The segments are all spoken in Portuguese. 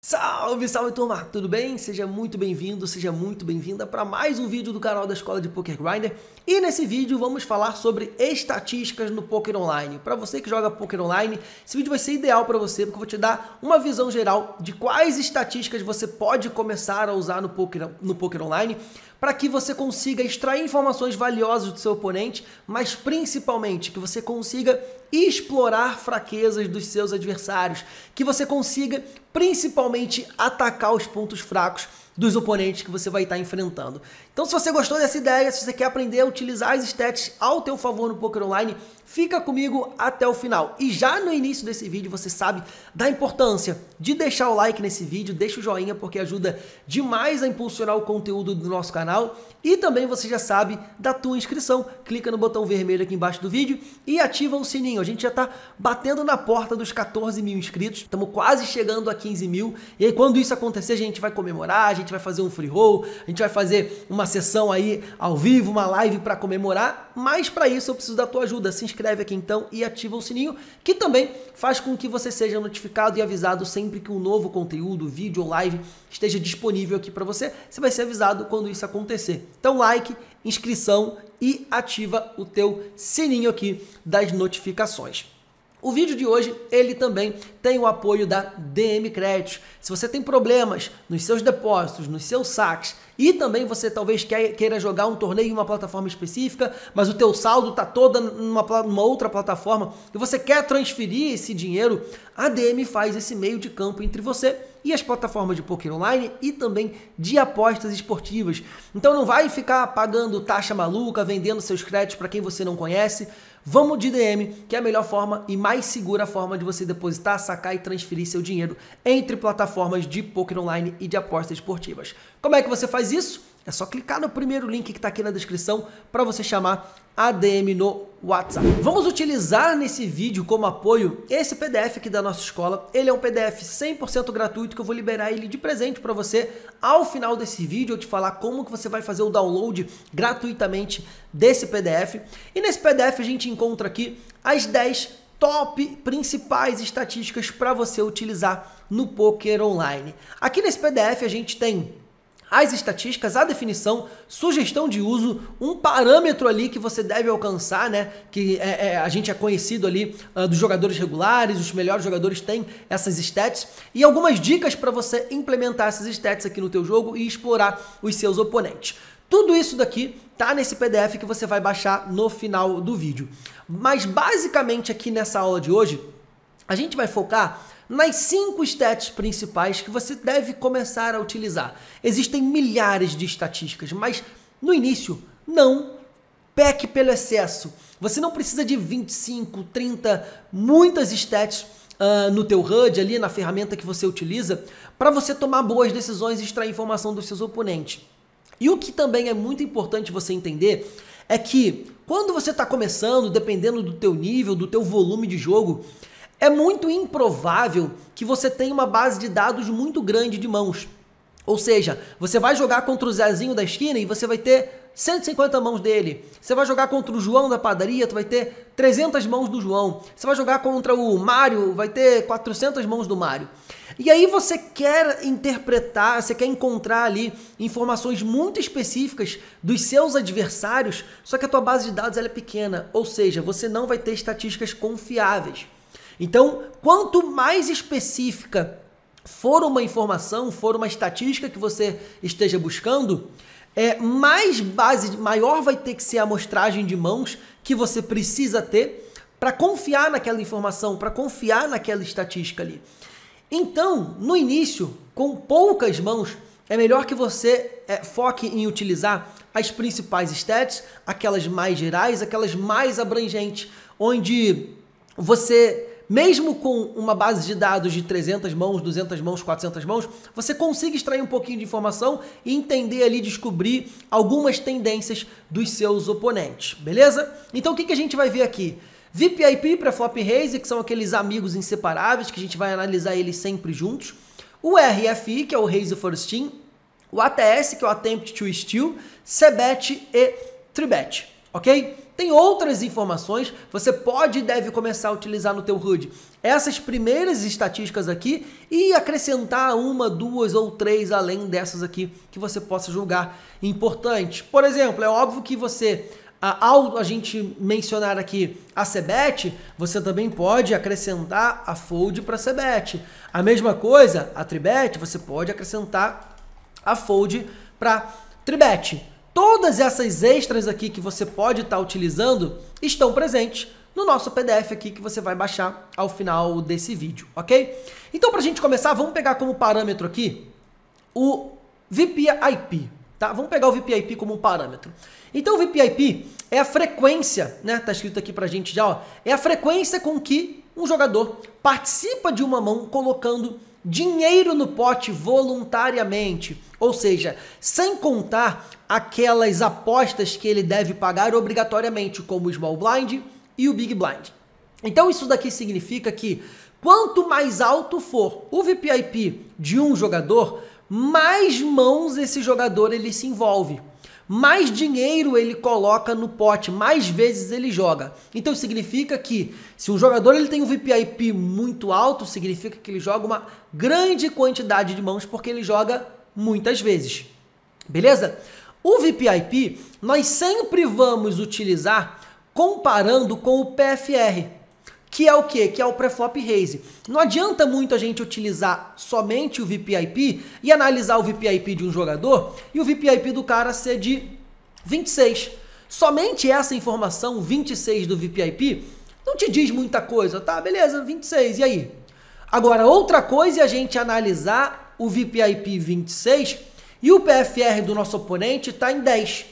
Salve, salve turma! Tudo bem? Seja muito bem-vindo, seja muito bem-vinda para mais um vídeo do canal da Escola de Poker Grinder. E nesse vídeo vamos falar sobre estatísticas no poker online. Para você que joga poker online, esse vídeo vai ser ideal para você porque eu vou te dar uma visão geral de quais estatísticas você pode começar a usar no poker, no poker online para que você consiga extrair informações valiosas do seu oponente, mas principalmente que você consiga explorar fraquezas dos seus adversários, que você consiga principalmente atacar os pontos fracos dos oponentes que você vai estar enfrentando. Então se você gostou dessa ideia, se você quer aprender a utilizar as stats ao teu favor no poker online, fica comigo até o final. E já no início desse vídeo você sabe da importância de deixar o like nesse vídeo, deixa o joinha porque ajuda demais a impulsionar o conteúdo do nosso canal. E também você já sabe da tua inscrição, clica no botão vermelho aqui embaixo do vídeo e ativa o sininho. A gente já está batendo na porta dos 14 mil inscritos, estamos quase chegando a 15 mil. E aí quando isso acontecer a gente vai comemorar, a gente vai fazer um free roll, a gente vai fazer uma sessão aí ao vivo, uma live para comemorar, mas para isso eu preciso da tua ajuda. Se inscreve aqui então e ativa o sininho, que também faz com que você seja notificado e avisado sempre que um novo conteúdo, vídeo ou live esteja disponível aqui para você. Você vai ser avisado quando isso acontecer. Então, like, inscrição e ativa o teu sininho aqui das notificações. O vídeo de hoje, ele também tem o apoio da DM Créditos. Se você tem problemas nos seus depósitos, nos seus saques, e também você talvez queira jogar um torneio em uma plataforma específica, mas o teu saldo está todo numa, numa outra plataforma, e você quer transferir esse dinheiro, a DM faz esse meio de campo entre você e as plataformas de poker online e também de apostas esportivas. Então não vai ficar pagando taxa maluca, vendendo seus créditos para quem você não conhece. Vamos de DM, que é a melhor forma e mais segura forma de você depositar, sacar e transferir seu dinheiro entre plataformas de poker online e de apostas esportivas. Como é que você faz isso? É só clicar no primeiro link que está aqui na descrição para você chamar ADM no WhatsApp. Vamos utilizar nesse vídeo como apoio esse PDF aqui da nossa escola. Ele é um PDF 100% gratuito que eu vou liberar ele de presente para você ao final desse vídeo. Eu te falar como que você vai fazer o download gratuitamente desse PDF. E nesse PDF a gente encontra aqui as 10 top principais estatísticas para você utilizar no poker online. Aqui nesse PDF a gente tem as estatísticas, a definição, sugestão de uso, um parâmetro ali que você deve alcançar, né? Que é, é, a gente é conhecido ali uh, dos jogadores regulares, os melhores jogadores têm essas stats e algumas dicas para você implementar essas stats aqui no teu jogo e explorar os seus oponentes. Tudo isso daqui tá nesse PDF que você vai baixar no final do vídeo. Mas basicamente aqui nessa aula de hoje, a gente vai focar nas cinco stats principais que você deve começar a utilizar. Existem milhares de estatísticas, mas no início não peque pelo excesso. Você não precisa de 25, 30, muitas stats uh, no teu HUD ali, na ferramenta que você utiliza, para você tomar boas decisões e extrair informação dos seus oponentes. E o que também é muito importante você entender é que quando você está começando, dependendo do teu nível, do teu volume de jogo, é muito improvável que você tenha uma base de dados muito grande de mãos. Ou seja, você vai jogar contra o Zezinho da esquina e você vai ter 150 mãos dele. Você vai jogar contra o João da padaria, tu vai ter 300 mãos do João. Você vai jogar contra o Mário, vai ter 400 mãos do Mário. E aí você quer interpretar, você quer encontrar ali informações muito específicas dos seus adversários, só que a tua base de dados é pequena, ou seja, você não vai ter estatísticas confiáveis. Então, quanto mais específica for uma informação, for uma estatística que você esteja buscando, é mais base, maior vai ter que ser a amostragem de mãos que você precisa ter para confiar naquela informação, para confiar naquela estatística ali. Então, no início, com poucas mãos, é melhor que você é, foque em utilizar as principais stats, aquelas mais gerais, aquelas mais abrangentes, onde você mesmo com uma base de dados de 300 mãos, 200 mãos, 400 mãos, você consegue extrair um pouquinho de informação e entender ali, descobrir algumas tendências dos seus oponentes, beleza? Então o que, que a gente vai ver aqui? VIP para Flop Raise, que são aqueles amigos inseparáveis, que a gente vai analisar eles sempre juntos. O RFI, que é o Raise First Team. O ATS, que é o Attempt to Steal. Cebet e Tribet, ok? Tem outras informações, você pode e deve começar a utilizar no teu HUD essas primeiras estatísticas aqui e acrescentar uma, duas ou três além dessas aqui que você possa julgar importante. Por exemplo, é óbvio que você ao a gente mencionar aqui a sebet você também pode acrescentar a Fold para a Cebet. A mesma coisa, a Tribet, você pode acrescentar a Fold para Tribet. Todas essas extras aqui que você pode estar tá utilizando estão presentes no nosso PDF aqui que você vai baixar ao final desse vídeo, ok? Então, para a gente começar, vamos pegar como parâmetro aqui o VPIP, tá? Vamos pegar o VPIP como um parâmetro. Então, o VPIP é a frequência, né? Tá escrito aqui para a gente já, ó. É a frequência com que um jogador participa de uma mão colocando dinheiro no pote voluntariamente, ou seja, sem contar aquelas apostas que ele deve pagar obrigatoriamente, como o small blind e o big blind. Então isso daqui significa que quanto mais alto for o VIP de um jogador, mais mãos esse jogador ele se envolve mais dinheiro ele coloca no pote, mais vezes ele joga. Então significa que se um jogador ele tem um VPIP muito alto, significa que ele joga uma grande quantidade de mãos porque ele joga muitas vezes. Beleza? O VPIP nós sempre vamos utilizar comparando com o PFR que é o que? Que é o pré-flop raise. Não adianta muito a gente utilizar somente o VPIP e analisar o VPIP de um jogador e o VPIP do cara ser de 26. Somente essa informação, 26 do VPIP, não te diz muita coisa, tá? Beleza, 26, e aí? Agora, outra coisa é a gente analisar o VPIP 26 e o PFR do nosso oponente está em 10.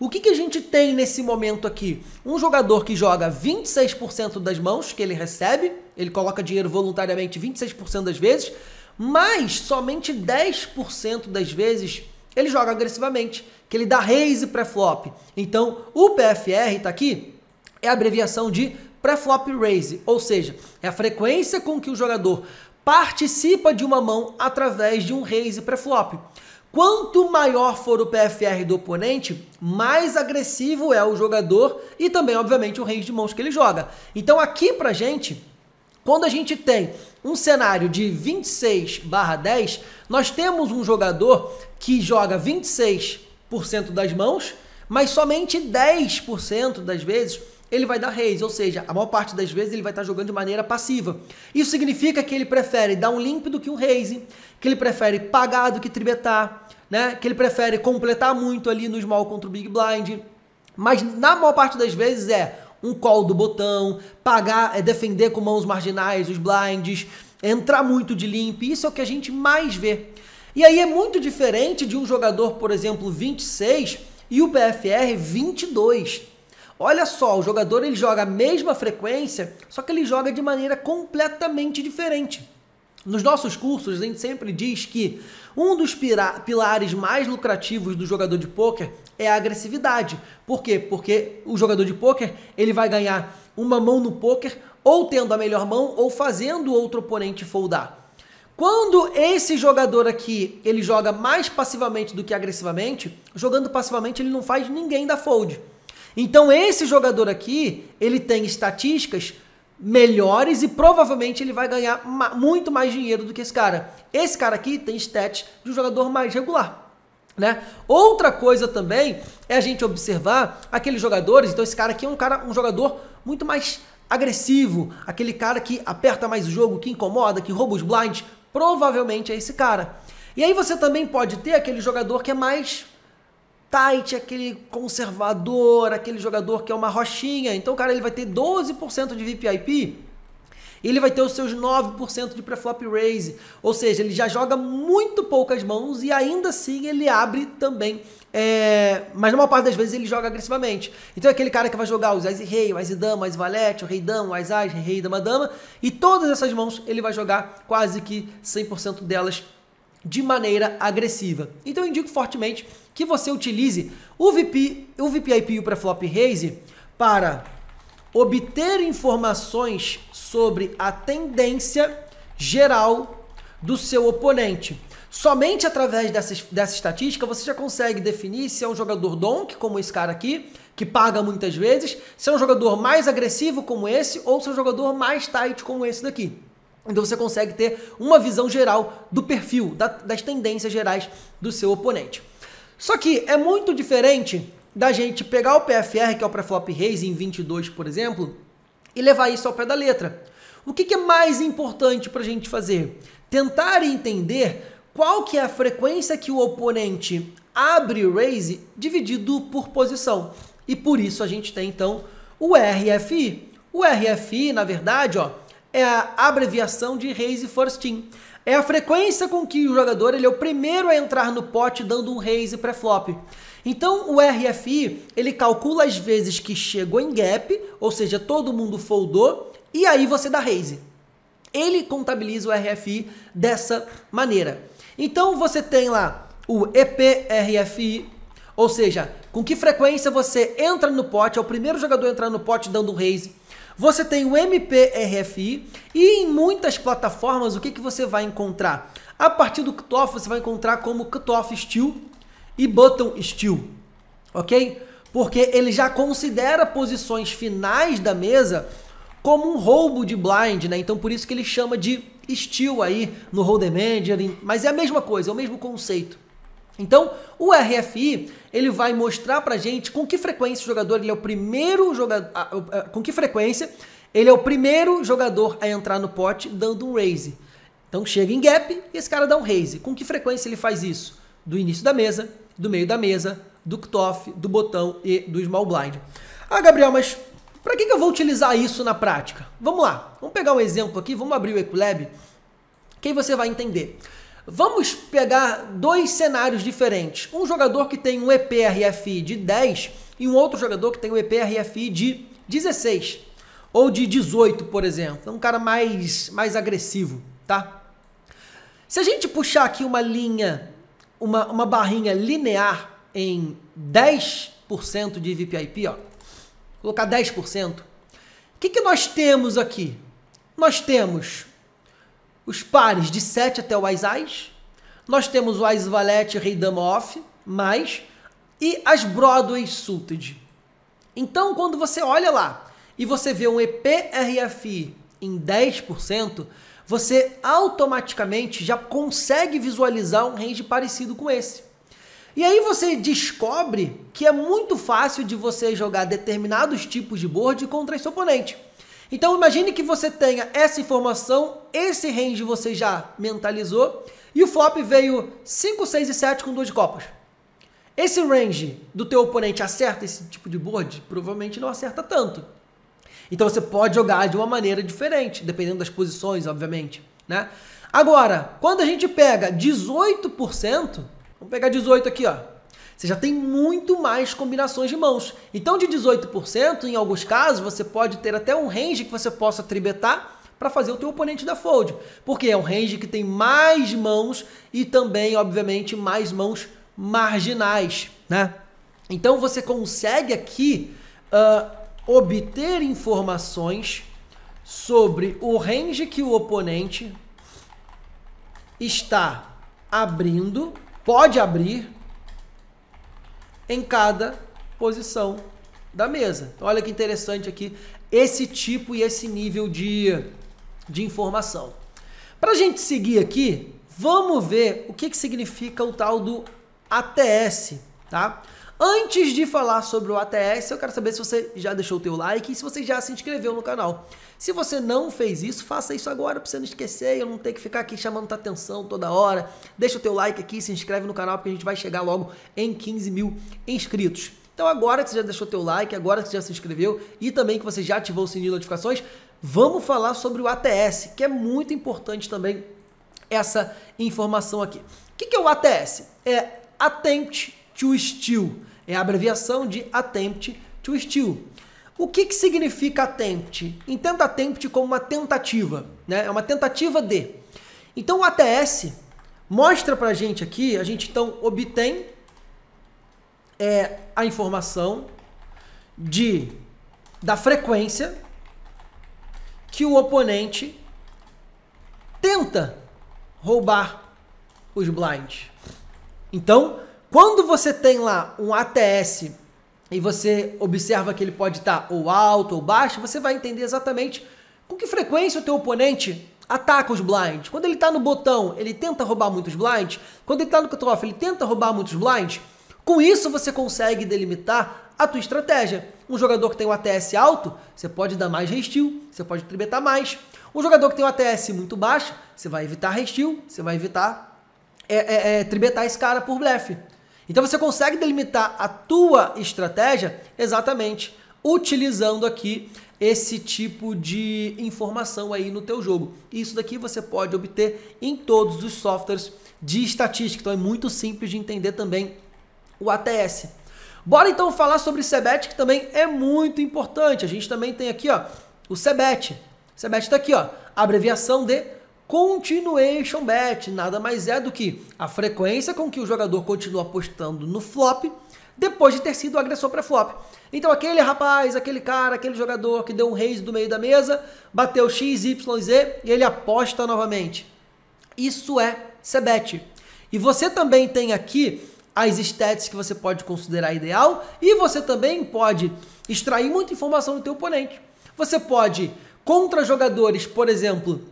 O que, que a gente tem nesse momento aqui? Um jogador que joga 26% das mãos que ele recebe, ele coloca dinheiro voluntariamente 26% das vezes, mas somente 10% das vezes ele joga agressivamente, que ele dá raise pré-flop. Então, o PFR está aqui, é a abreviação de pré-flop raise, ou seja, é a frequência com que o jogador participa de uma mão através de um raise pré-flop. Quanto maior for o PFR do oponente, mais agressivo é o jogador e também, obviamente, o range de mãos que ele joga. Então aqui pra gente, quando a gente tem um cenário de 26 10, nós temos um jogador que joga 26% das mãos, mas somente 10% das vezes ele vai dar raise, ou seja, a maior parte das vezes ele vai estar jogando de maneira passiva. Isso significa que ele prefere dar um limp do que um raise, que ele prefere pagar do que tributar, né? que ele prefere completar muito ali no small contra o big blind. Mas na maior parte das vezes é um call do botão, pagar, é defender com mãos marginais os blinds, entrar muito de limp, isso é o que a gente mais vê. E aí é muito diferente de um jogador, por exemplo, 26 e o PFR 22. Olha só, o jogador ele joga a mesma frequência, só que ele joga de maneira completamente diferente. Nos nossos cursos, a gente sempre diz que um dos pilares mais lucrativos do jogador de pôquer é a agressividade. Por quê? Porque o jogador de pôquer ele vai ganhar uma mão no pôquer ou tendo a melhor mão ou fazendo outro oponente foldar. Quando esse jogador aqui, ele joga mais passivamente do que agressivamente, jogando passivamente ele não faz ninguém da fold. Então esse jogador aqui, ele tem estatísticas melhores e provavelmente ele vai ganhar ma muito mais dinheiro do que esse cara. Esse cara aqui tem stats de um jogador mais regular. Né? Outra coisa também é a gente observar aqueles jogadores. Então esse cara aqui é um cara, um jogador muito mais agressivo, aquele cara que aperta mais o jogo, que incomoda, que rouba os blinds, provavelmente é esse cara. E aí você também pode ter aquele jogador que é mais tight, aquele conservador, aquele jogador que é uma rochinha. Então, cara, ele vai ter 12% de VPIP ele vai ter os seus 9% de pré-flop raise, ou seja, ele já joga muito poucas mãos e ainda assim ele abre também, é... mas na maior parte das vezes ele joga agressivamente. Então é aquele cara que vai jogar os As Rei, o As Dama, o As Valete, o Rei Dama, o As Rei Dama Dama, e todas essas mãos ele vai jogar quase que 100% delas de maneira agressiva. Então eu indico fortemente que você utilize o VP, o VPIP e o preflop raise para obter informações sobre a tendência geral do seu oponente. Somente através dessa, dessa estatística você já consegue definir se é um jogador donk, como esse cara aqui, que paga muitas vezes, se é um jogador mais agressivo como esse ou se é um jogador mais tight como esse daqui. Então você consegue ter uma visão geral do perfil, da, das tendências gerais do seu oponente. Só que é muito diferente da gente pegar o PFR, que é o pré-flop raise em 22, por exemplo, e levar isso ao pé da letra. O que, que é mais importante para a gente fazer? Tentar entender qual que é a frequência que o oponente abre o raise dividido por posição. E por isso a gente tem então o RFI. O RFI, na verdade, ó, é a abreviação de raise first team. É a frequência com que o jogador ele é o primeiro a entrar no pote dando um raise pré-flop. Então o RFI ele calcula as vezes que chegou em gap, ou seja, todo mundo foldou, e aí você dá raise. Ele contabiliza o RFI dessa maneira. Então você tem lá o EPRFI, ou seja, com que frequência você entra no pote, é o primeiro jogador a entrar no pote dando um raise. Você tem o MPRFI e em muitas plataformas o que, que você vai encontrar? A partir do cutoff você vai encontrar como cutoff steel e button steel, ok? Porque ele já considera posições finais da mesa como um roubo de blind, né? Então por isso que ele chama de steel aí no Hold Manager, mas é a mesma coisa, é o mesmo conceito. Então, o RFI, ele vai mostrar pra gente com que frequência o jogador, ele é o primeiro jogador, com que frequência ele é o primeiro jogador a entrar no pote dando um raise. Então chega em gap e esse cara dá um raise. Com que frequência ele faz isso? Do início da mesa, do meio da mesa, do cutoff, do botão e do small blind. Ah, Gabriel, mas para que, que eu vou utilizar isso na prática? Vamos lá, vamos pegar um exemplo aqui, vamos abrir o Equilab, que aí você vai entender. Vamos pegar dois cenários diferentes. Um jogador que tem um EPRFI de 10 e um outro jogador que tem um EPRFI de 16 ou de 18, por exemplo. É um cara mais mais agressivo, tá? Se a gente puxar aqui uma linha, uma, uma barrinha linear em 10% de VPIP, ó, colocar 10%, o que, que nós temos aqui? Nós temos os pares de 7 até o ais Nós temos o Ais-Valete, Rei-Dama Off, mais. E as Broadway Suited. Então, quando você olha lá e você vê um EPRFI em 10%, você automaticamente já consegue visualizar um range parecido com esse. E aí você descobre que é muito fácil de você jogar determinados tipos de board contra esse oponente. Então imagine que você tenha essa informação, esse range você já mentalizou, e o flop veio 5, 6 e 7 com 2 de copas. Esse range do teu oponente acerta esse tipo de board? Provavelmente não acerta tanto. Então você pode jogar de uma maneira diferente, dependendo das posições, obviamente, né? Agora, quando a gente pega 18%, vamos pegar 18 aqui, ó você já tem muito mais combinações de mãos. Então, de 18%, em alguns casos, você pode ter até um range que você possa tribetar para fazer o teu oponente da fold, porque é um range que tem mais mãos e também, obviamente, mais mãos marginais, né? Então você consegue aqui uh, obter informações sobre o range que o oponente está abrindo, pode abrir em cada posição da mesa. Então, olha que interessante aqui esse tipo e esse nível de, de informação. Para a gente seguir aqui, vamos ver o que, que significa o tal do ATS, tá? Antes de falar sobre o ATS, eu quero saber se você já deixou o teu like e se você já se inscreveu no canal. Se você não fez isso, faça isso agora para você não esquecer e não ter que ficar aqui chamando tua atenção toda hora. Deixa o teu like aqui, se inscreve no canal porque a gente vai chegar logo em 15 mil inscritos. Então agora que você já deixou teu like, agora que você já se inscreveu e também que você já ativou o sininho de notificações, vamos falar sobre o ATS, que é muito importante também essa informação aqui. O que é o ATS? É Attempt to Steal é a abreviação de attempt to steal. O que, que significa attempt? Entenda attempt como uma tentativa, né? É uma tentativa de. Então o ATS mostra pra gente aqui, a gente então obtém é, a informação de da frequência que o oponente tenta roubar os blinds. Então, quando você tem lá um ATS e você observa que ele pode estar ou alto ou baixo, você vai entender exatamente com que frequência o teu oponente ataca os blinds. Quando ele está no botão, ele tenta roubar muitos blinds. Quando ele está no cutoff, ele tenta roubar muitos blinds. Com isso, você consegue delimitar a tua estratégia. Um jogador que tem um ATS alto, você pode dar mais restil, você pode tribetar mais. Um jogador que tem um ATS muito baixo, você vai evitar restil, você vai evitar é, é, é tribetar esse cara por blefe. Então você consegue delimitar a tua estratégia exatamente utilizando aqui esse tipo de informação aí no teu jogo. Isso daqui você pode obter em todos os softwares de estatística, então é muito simples de entender também o ATS. Bora então falar sobre Cebet, que também é muito importante. A gente também tem aqui, ó, o Cebet. Cebet está aqui, ó, abreviação de Continuation bet nada mais é do que a frequência com que o jogador continua apostando no flop depois de ter sido agressor pré-flop. Então aquele rapaz, aquele cara, aquele jogador que deu um raise do meio da mesa, bateu x, y, z e ele aposta novamente. Isso é Cebet. E você também tem aqui as stats que você pode considerar ideal e você também pode extrair muita informação do teu oponente. Você pode contra jogadores, por exemplo,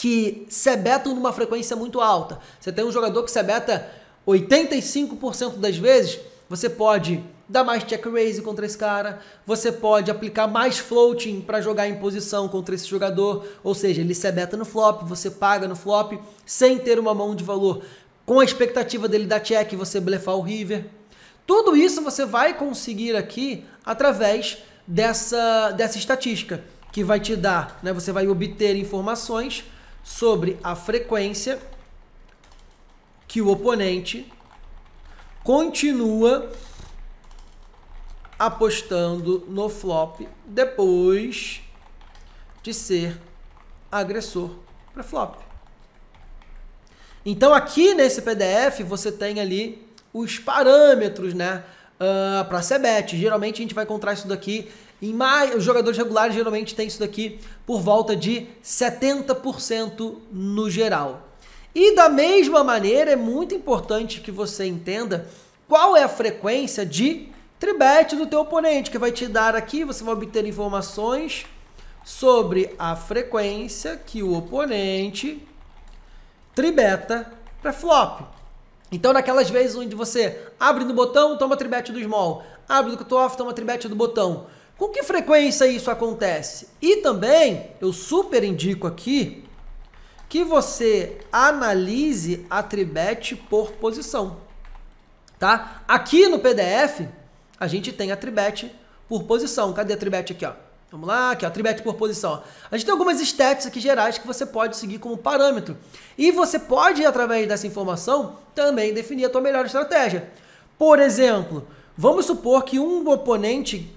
que sebetam numa frequência muito alta. Você tem um jogador que sebeta 85% das vezes, você pode dar mais check raise contra esse cara, você pode aplicar mais floating para jogar em posição contra esse jogador, ou seja, ele sebeta no flop, você paga no flop sem ter uma mão de valor, com a expectativa dele dar check e você blefar o river. Tudo isso você vai conseguir aqui através dessa, dessa estatística que vai te dar, né? Você vai obter informações sobre a frequência que o oponente continua apostando no flop depois de ser agressor para flop. Então aqui nesse PDF você tem ali os parâmetros, né, uh, ah, para sebet. Geralmente a gente vai encontrar isso daqui em maio, os jogadores regulares geralmente têm isso daqui por volta de 70% no geral. E da mesma maneira, é muito importante que você entenda qual é a frequência de tribete do teu oponente, que vai te dar aqui, você vai obter informações sobre a frequência que o oponente tribeta para flop. Então, naquelas vezes onde você abre no botão, toma tribete do small, abre do cutoff, toma tribete do botão. Com que frequência isso acontece? E também, eu super indico aqui que você analise a tribet por posição. Tá? Aqui no PDF, a gente tem a tribet por posição. Cadê a tribet aqui, ó? Vamos lá, aqui, ó, tribet por posição. A gente tem algumas estéticas aqui gerais que você pode seguir como parâmetro. E você pode, através dessa informação, também definir a sua melhor estratégia. Por exemplo, vamos supor que um oponente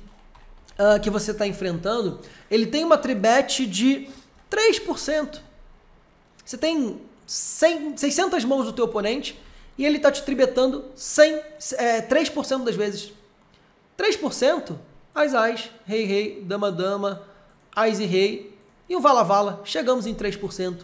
uh, que você está enfrentando, ele tem uma tribete de 3%. Você tem 100, 600 mãos do teu oponente e ele está te tribetando 100, é, 3% das vezes. 3%? As as, rei, rei, dama, dama, as e rei e o vala, vala. Chegamos em 3%.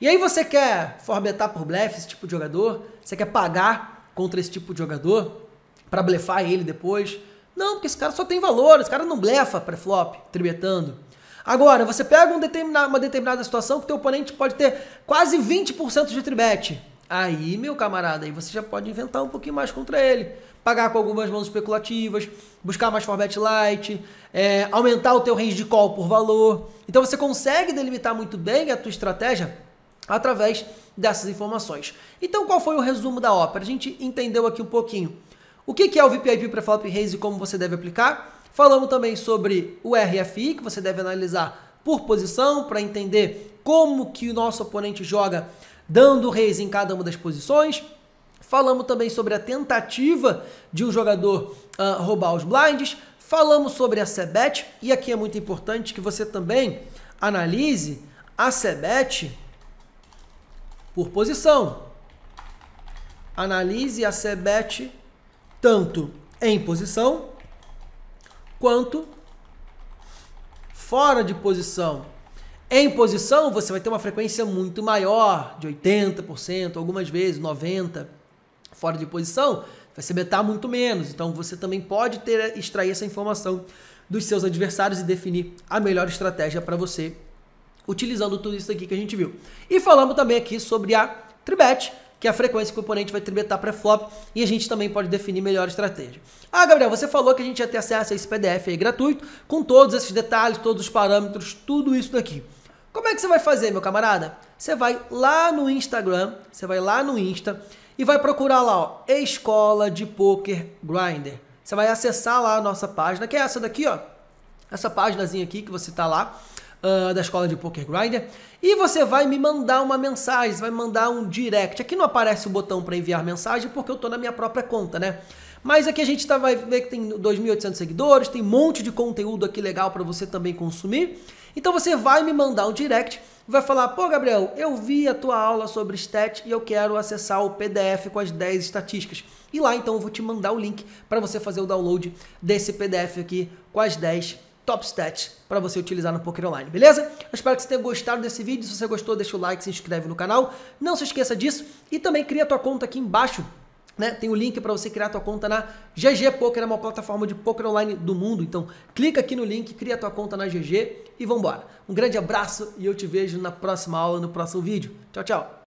E aí você quer forbetar por blefe esse tipo de jogador? Você quer pagar contra esse tipo de jogador para blefar ele depois? Não, porque esse cara só tem valor, esse cara não blefa pré-flop, tribetando. Agora, você pega um determinado, uma determinada situação que o teu oponente pode ter quase 20% de tribet. Aí, meu camarada, aí você já pode inventar um pouquinho mais contra ele. Pagar com algumas mãos especulativas, buscar mais forbet light, é, aumentar o teu range de call por valor. Então você consegue delimitar muito bem a tua estratégia através dessas informações. Então qual foi o resumo da ópera? A gente entendeu aqui um pouquinho o que é o VPIP para Flop Raise e como você deve aplicar? Falamos também sobre o RFI, que você deve analisar por posição para entender como que o nosso oponente joga dando raise em cada uma das posições. Falamos também sobre a tentativa de um jogador uh, roubar os blinds. Falamos sobre a Cebet e aqui é muito importante que você também analise a Cebet por posição. Analise a Cebet tanto em posição quanto fora de posição. Em posição, você vai ter uma frequência muito maior, de 80%, algumas vezes 90%. Fora de posição, vai se betar muito menos. Então, você também pode ter eh, extrair essa informação dos seus adversários e definir a melhor estratégia para você, utilizando tudo isso aqui que a gente viu. E falamos também aqui sobre a Tribet, que a frequência que o oponente vai tributar pré-flop e a gente também pode definir melhor estratégia. Ah, Gabriel, você falou que a gente ia ter acesso a esse PDF aí gratuito, com todos esses detalhes, todos os parâmetros, tudo isso daqui. Como é que você vai fazer, meu camarada? Você vai lá no Instagram, você vai lá no Insta e vai procurar lá, ó, Escola de Poker Grinder. Você vai acessar lá a nossa página, que é essa daqui, ó. Essa páginazinha aqui que você tá lá, uh, da Escola de Poker Grinder. E você vai me mandar uma mensagem, vai mandar um direct. Aqui não aparece o botão para enviar mensagem porque eu estou na minha própria conta, né? Mas aqui a gente tá, vai ver que tem 2.800 seguidores, tem um monte de conteúdo aqui legal para você também consumir. Então você vai me mandar um direct, vai falar, pô Gabriel, eu vi a tua aula sobre STAT e eu quero acessar o PDF com as 10 estatísticas. E lá então eu vou te mandar o link para você fazer o download desse PDF aqui com as 10 Top TopStat para você utilizar no Poker Online, beleza? Eu espero que você tenha gostado desse vídeo. Se você gostou, deixa o like, se inscreve no canal. Não se esqueça disso e também cria a tua conta aqui embaixo né? Tem o um link para você criar tua conta na GG Poker, é uma plataforma de poker online do mundo. Então, clica aqui no link, cria tua conta na GG e vambora. Um grande abraço e eu te vejo na próxima aula, no próximo vídeo. Tchau, tchau.